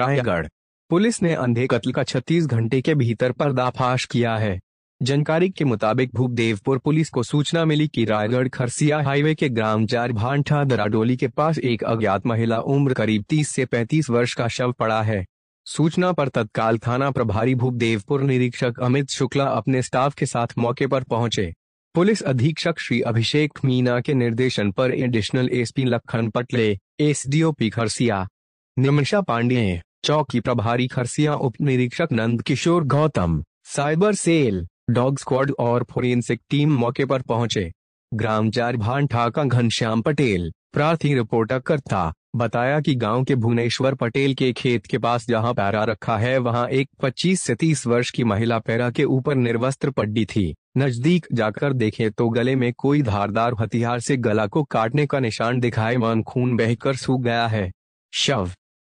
Raigarh police ने अंधे कत्ल का 36 घंटे के भीतर पर्दाफाश किया है जानकारी के मुताबिक भूपदेवपुर पुलिस को सूचना मिली कि रायगढ़ खरसिया हाईवे के ग्राम जार भांठा दराडोली के पास एक अज्ञात महिला उम्र करीब 30 से 35 वर्ष का शव पड़ा है सूचना पर तत्काल थाना प्रभारी भूपदेवपुर निरीक्षक अमित शुक्ला अपने स्टाफ के साथ मौके पर पहुंचे पुलिस अधीक्षक श्री अभिषेक मीना के निर्देशन पर additional SP Lakhan Patle SDOP Kharsia Nimisha Pandey चौकी प्रभारी खरसिया उप निरीक्षक Nand Kishore Gautam cyber cell dog squad और फोरेंसिक टीम मौके पर पहुंचे ग्राम चार भांठा का घनश्याम पटेल प्रार्थी रिपोर्टर करता बताया कि गांव के भुवनेश्वर पटेल के खेत के पास जहां पैरा रखा है वहां एक 25 से 30 वर्ष की महिला पैरा के ऊपर निर्वस्त्र पड्डी थी नजदीक जाकर देखे तो गले में कोई धारदार हथियार से गला को काटने का निशान दिखाए मान खून बहकर सूख गया है शव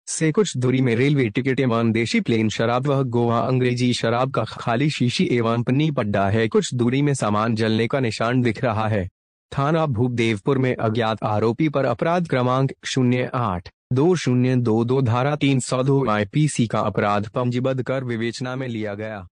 से कुछ दूरी में रेलवे टिकट एवं देशी प्लेन शराब व गोवा अंग्रेजी शराब का खाली शीशी एवं पन्नी पड्डा है कुछ दूरी में सामान जलने का निशान दिख रहा है थाना भूपदेवपुर में अज्ञात आरोपी पर अपराध क्रमांक शून्य आठ दो शून्य दो दो धारा तीन सौ दो सी का अपराध पंजीबद्ध कर विवेचना में लिया गया